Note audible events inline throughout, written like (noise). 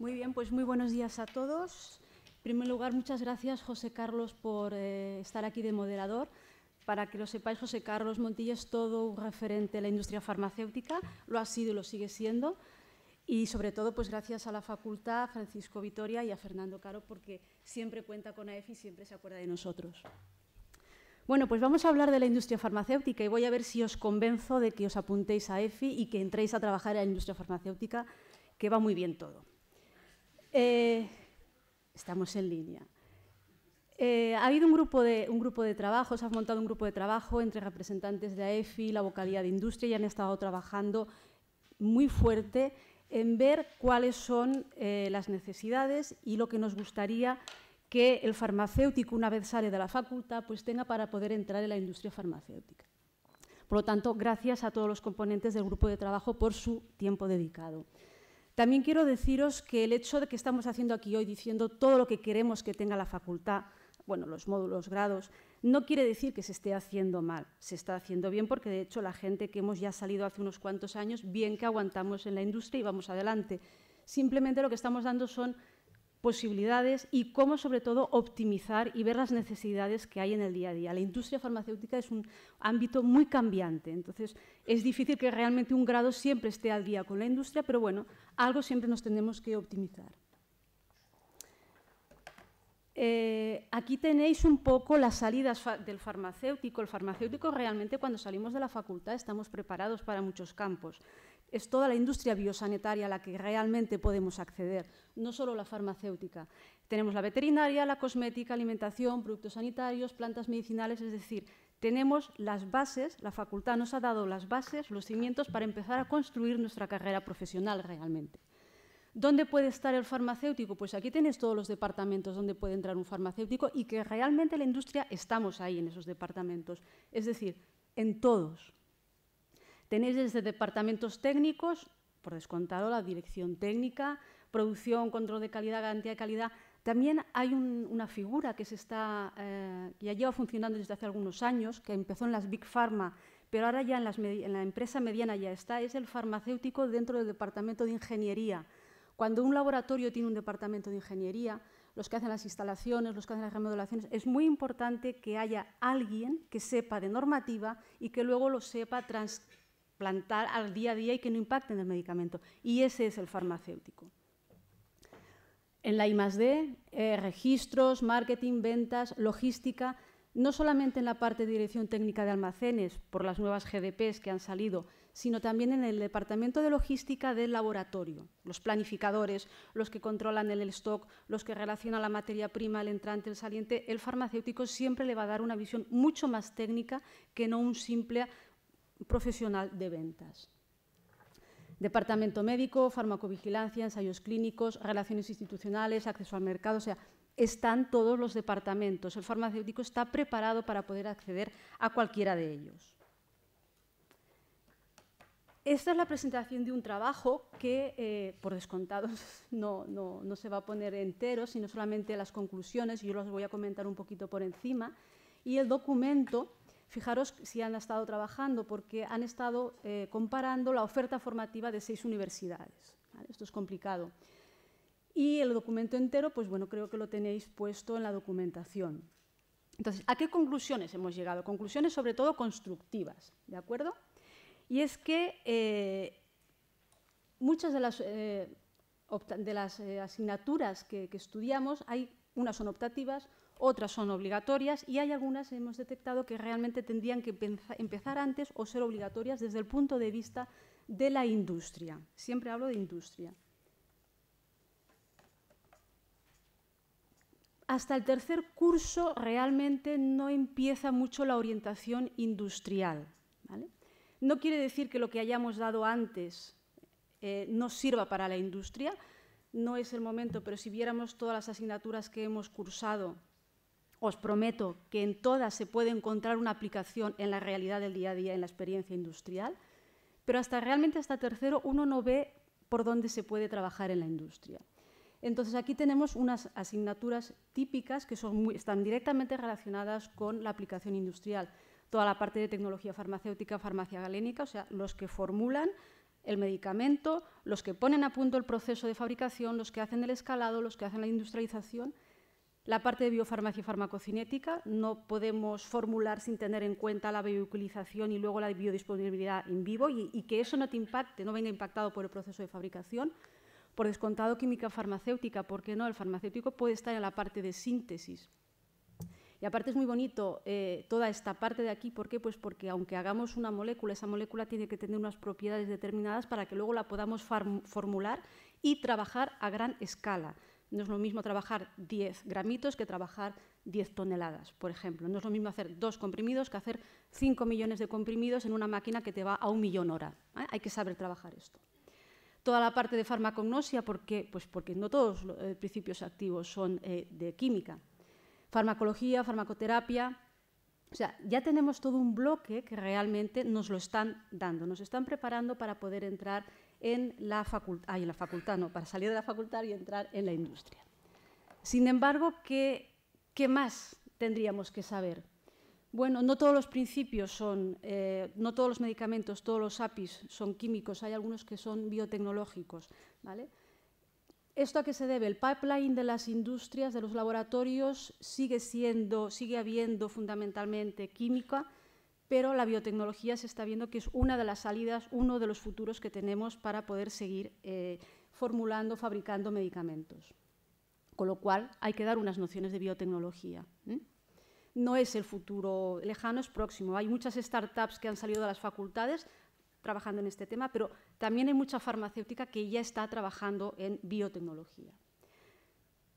Muy bien, pues muy buenos días a todos. En primer lugar, muchas gracias, José Carlos, por eh, estar aquí de moderador. Para que lo sepáis, José Carlos Montilla es todo un referente a la industria farmacéutica, lo ha sido y lo sigue siendo. Y sobre todo, pues gracias a la facultad, a Francisco Vitoria y a Fernando Caro, porque siempre cuenta con AEFI y siempre se acuerda de nosotros. Bueno, pues vamos a hablar de la industria farmacéutica y voy a ver si os convenzo de que os apuntéis a EFI y que entréis a trabajar en la industria farmacéutica, que va muy bien todo. Eh, estamos en línea. Eh, ha habido un grupo, de, un trabajo, se ha montado un grupo de trabajo entre representantes de AEFI, la vocalía de industria, y han estado trabajando muy fuerte en ver cuáles son eh, las necesidades y lo que nos gustaría que el farmacéutico, una vez sale de la facultad, pues tenga para poder entrar en la industria farmacéutica. Por lo tanto, gracias a todos los componentes del grupo de trabajo por su tiempo dedicado. También quiero deciros que el hecho de que estamos haciendo aquí hoy diciendo todo lo que queremos que tenga la facultad, bueno, los módulos, grados, no quiere decir que se esté haciendo mal, se está haciendo bien porque de hecho la gente que hemos ya salido hace unos cuantos años, bien que aguantamos en la industria y vamos adelante. Simplemente lo que estamos dando son posibilidades y cómo, sobre todo, optimizar y ver las necesidades que hay en el día a día. La industria farmacéutica es un ámbito muy cambiante, entonces es difícil que realmente un grado siempre esté al día con la industria, pero bueno, algo siempre nos tenemos que optimizar. Eh, aquí tenéis un poco las salidas del farmacéutico. El farmacéutico realmente cuando salimos de la facultad estamos preparados para muchos campos es toda la industria biosanitaria a la que realmente podemos acceder, no solo la farmacéutica. Tenemos la veterinaria, la cosmética, alimentación, productos sanitarios, plantas medicinales, es decir, tenemos las bases, la facultad nos ha dado las bases, los cimientos para empezar a construir nuestra carrera profesional realmente. ¿Dónde puede estar el farmacéutico? Pues aquí tienes todos los departamentos donde puede entrar un farmacéutico y que realmente la industria estamos ahí en esos departamentos, es decir, en todos. Tenéis desde departamentos técnicos, por descontado la dirección técnica, producción, control de calidad, garantía de calidad. También hay una figura que se está, eh, ya lleva funcionando desde hace algunos años, que empezó en las Big Pharma, pero ahora ya en, las, en la empresa mediana ya está, es el farmacéutico dentro del departamento de ingeniería. Cuando un laboratorio tiene un departamento de ingeniería, los que hacen las instalaciones, los que hacen las remodelaciones, es muy importante que haya alguien que sepa de normativa y que luego lo sepa trans, plantar al día a día y que no impacten el medicamento. Y ese es el farmacéutico. En la I+.D., eh, registros, marketing, ventas, logística, no solamente en la parte de dirección técnica de almacenes por las nuevas GDPs que han salido, sino también en el departamento de logística del laboratorio, los planificadores, los que controlan el stock, los que relacionan la materia prima, el entrante, el saliente, el farmacéutico siempre le va a dar una visión mucho más técnica que no un simple profesional de ventas. Departamento médico, farmacovigilancia, ensayos clínicos, relaciones institucionales, acceso al mercado, o sea, están todos los departamentos. El farmacéutico está preparado para poder acceder a cualquiera de ellos. Esta es la presentación de un trabajo que, eh, por descontado, (laughs) no, no, no, se va a poner entero, sino solamente las conclusiones, y yo las voy a comentar un poquito por encima. Y el documento Fijaros si han estado trabajando, porque han estado eh, comparando la oferta formativa de seis universidades. Esto es complicado. Y el documento entero, pues bueno, creo que lo tenéis puesto en la documentación. Entonces, ¿a qué conclusiones hemos llegado? Conclusiones sobre todo constructivas, ¿de acuerdo? Y es que eh, muchas de las eh, de las eh, asignaturas que, estudiamos, hay, unas son optativas, otras son obligatorias y hay algunas, hemos detectado, que realmente tendrían que empezar antes o ser obligatorias desde el punto de vista de la industria. Siempre hablo de industria. Hasta el tercer curso realmente no empieza mucho la orientación industrial. No quiere decir que lo que hayamos dado antes eh, no sirva para la industria. No es el momento, pero si viéramos todas las asignaturas que hemos cursado, os prometo que en todas se puede encontrar una aplicación en la realidad del día a día, en la experiencia industrial, pero hasta realmente hasta tercero uno no ve por dónde se puede trabajar en la industria. Entonces aquí tenemos unas asignaturas típicas que son están directamente relacionadas con la aplicación industrial. Toda la parte de tecnología farmacéutica, farmacia galénica, o sea, los que formulan el medicamento, los que ponen a punto el proceso de fabricación, los que hacen el escalado, los que hacen la industrialización. La parte de biofarmacia y farmacocinética no podemos formular sin tener en cuenta la bioutilización y luego la biodisponibilidad en vivo y, y que eso no te impacte, no venga impactado por el proceso de fabricación. Por descontado, química farmacéutica, ¿por qué no? El farmacéutico puede estar en la parte de síntesis, y aparte es muy bonito eh, toda esta parte de aquí, ¿por qué? Pues porque aunque hagamos una molécula, esa molécula tiene que tener unas propiedades determinadas para que luego la podamos formular y trabajar a gran escala. No es lo mismo trabajar 10 gramitos que trabajar 10 toneladas, por ejemplo. No es lo mismo hacer dos comprimidos que hacer 5 millones de comprimidos en una máquina que te va a un millón hora. ¿eh? Hay que saber trabajar esto. Toda la parte de farmacognosia, ¿por qué? Pues porque no todos los eh, principios activos son de química farmacología, farmacoterapia. O sea, ya tenemos todo un bloque que realmente nos lo están dando, nos están preparando para poder entrar en la facultad, ay, en la facultad no, para salir de la facultad y entrar en la industria. Sin embargo, ¿qué, más tendríamos que saber? Bueno, no todos los principios son, eh, no todos los medicamentos, todos los APIs son químicos, hay algunos que son biotecnológicos, ¿vale? ¿Esto a qué se debe? El pipeline de las industrias, de los laboratorios, sigue siendo, sigue habiendo fundamentalmente química, pero la biotecnología se está viendo que es una de las salidas, uno de los futuros que tenemos para poder seguir eh, formulando, fabricando medicamentos. Con lo cual hay que dar unas nociones de biotecnología. No es el futuro lejano, es próximo. Hay muchas startups que han salido de las facultades trabajando en este tema, pero también hay mucha farmacéutica que ya está trabajando en biotecnología.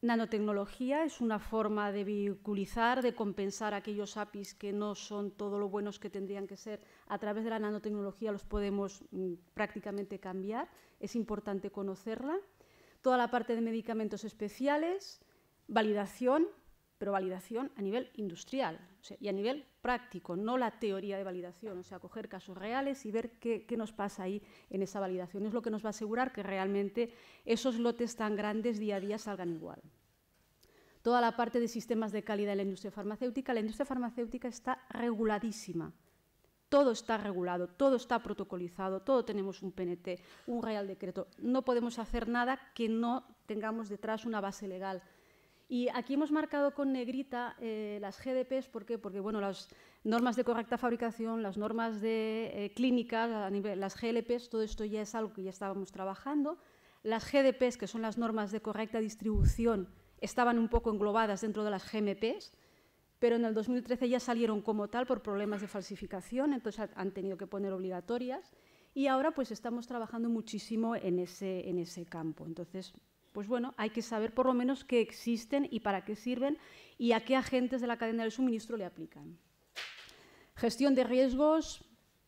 Nanotecnología es una forma de vehiculizar, de compensar aquellos APIs que no son todo lo buenos que tendrían que ser. A través de la nanotecnología los podemos mm, prácticamente cambiar, es importante conocerla. Toda la parte de medicamentos especiales, validación, pero validación a nivel industrial y a nivel práctico, no la teoría de validación, o sea, coger casos reales y ver qué, qué, nos pasa ahí en esa validación. Es lo que nos va a asegurar que realmente esos lotes tan grandes día a día salgan igual. Toda la parte de sistemas de calidad en la industria farmacéutica, la industria farmacéutica está reguladísima. Todo está regulado, todo está protocolizado, todo tenemos un PNT, un real decreto. No podemos hacer nada que no tengamos detrás una base legal y aquí hemos marcado con negrita eh, las GDPs, ¿por qué? Porque bueno, las normas de correcta fabricación, las normas de eh, clínicas, a las GLPs, todo esto ya es algo que ya estábamos trabajando. Las GDPs, que son las normas de correcta distribución, estaban un poco englobadas dentro de las GMPs, pero en el 2013 ya salieron como tal por problemas de falsificación, entonces han tenido que poner obligatorias y ahora pues estamos trabajando muchísimo en ese, en ese campo. Entonces, pues bueno, hay que saber por lo menos qué existen y para qué sirven y a qué agentes de la cadena de suministro le aplican. Gestión de riesgos,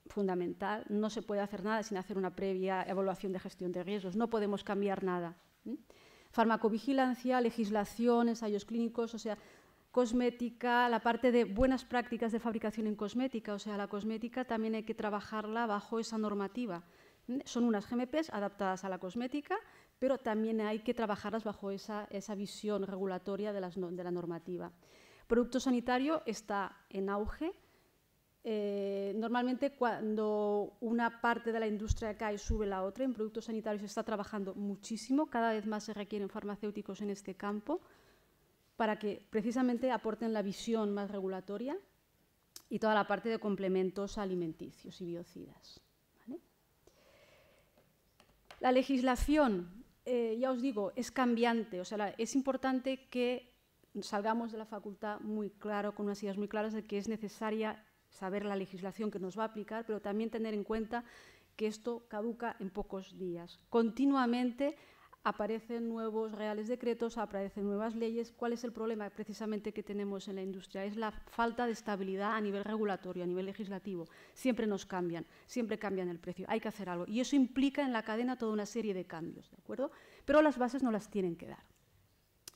fundamental. No se puede hacer nada sin hacer una previa evaluación de gestión de riesgos. No podemos cambiar nada. Farmacovigilancia, legislación, ensayos clínicos, o sea, cosmética, la parte de buenas prácticas de fabricación en cosmética, o sea, la cosmética también hay que trabajarla bajo esa normativa. Son unas GMPs adaptadas a la cosmética pero también hay que trabajarlas bajo esa, visión regulatoria de, las, de la normativa. Producto sanitario está en auge, eh, normalmente cuando una parte de la industria cae sube la otra. En productos sanitarios se está trabajando muchísimo, cada vez más se requieren farmacéuticos en este campo para que precisamente aporten la visión más regulatoria y toda la parte de complementos alimenticios y biocidas. La legislación eh, ya os digo, es cambiante. O sea, es importante que salgamos de la facultad muy claro, con unas ideas muy claras de que es necesaria saber la legislación que nos va a aplicar, pero también tener en cuenta que esto caduca en pocos días. Continuamente aparecen nuevos reales decretos, aparecen nuevas leyes. ¿Cuál es el problema precisamente que tenemos en la industria? Es la falta de estabilidad a nivel regulatorio, a nivel legislativo. Siempre nos cambian, siempre cambian el precio. Hay que hacer algo. Y eso implica en la cadena toda una serie de cambios, ¿de acuerdo? Pero las bases no las tienen que dar.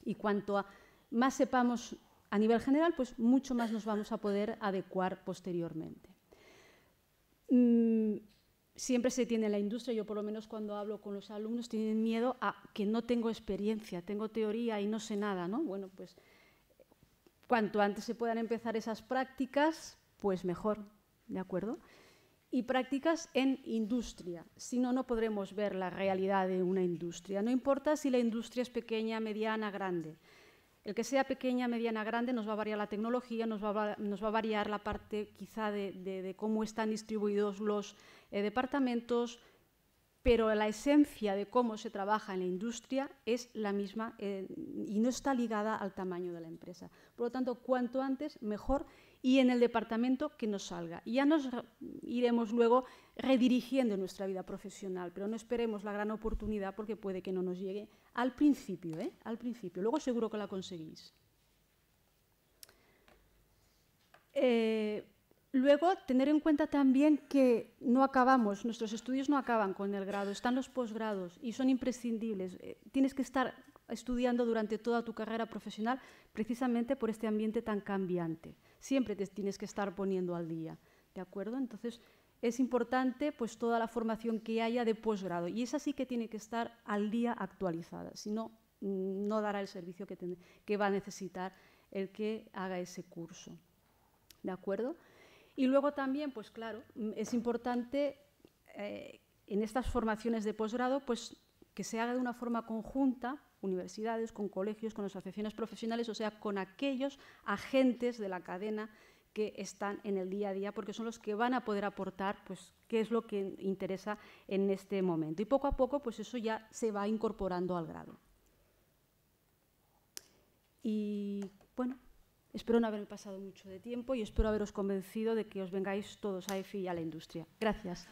Y cuanto más sepamos a nivel general, pues mucho más nos vamos a poder adecuar posteriormente. Mm, siempre se tiene en la industria, yo por lo menos cuando hablo con los alumnos, tienen miedo a que no tengo experiencia, tengo teoría y no sé nada, ¿no? Bueno, pues cuanto antes se puedan empezar esas prácticas, pues mejor, ¿de acuerdo? Y prácticas en industria, si no, no podremos ver la realidad de una industria. No importa si la industria es pequeña, mediana, grande el que sea pequeña, mediana, grande, nos va a variar la tecnología, nos va a, variar la parte quizá de, cómo están distribuidos los eh, departamentos, pero la esencia de cómo se trabaja en la industria es la misma eh, y no está ligada al tamaño de la empresa. Por lo tanto, cuanto antes, mejor y en el departamento que nos salga. ya nos iremos luego redirigiendo nuestra vida profesional, pero no esperemos la gran oportunidad porque puede que no nos llegue al principio, ¿eh? al principio. Luego seguro que la conseguís. Eh, luego, tener en cuenta también que no acabamos, nuestros estudios no acaban con el grado, están los posgrados y son imprescindibles. Eh, tienes que estar estudiando durante toda tu carrera profesional precisamente por este ambiente tan cambiante. Siempre te tienes que estar poniendo al día acuerdo? Entonces, es importante pues toda la formación que haya de posgrado y esa sí que tiene que estar al día actualizada, si no, no dará el servicio que, va a necesitar el que haga ese curso, ¿de acuerdo? Y luego también, pues claro, es importante eh, en estas formaciones de posgrado pues que se haga de una forma conjunta universidades, con colegios, con asociaciones profesionales, o sea, con aquellos agentes de la cadena que están en el día a día, porque son los que van a poder aportar pues, qué es lo que interesa en este momento. Y poco a poco, pues eso ya se va incorporando al grado. Y bueno, espero no haber pasado mucho de tiempo y espero haberos convencido de que os vengáis todos a EFI y a la industria. Gracias.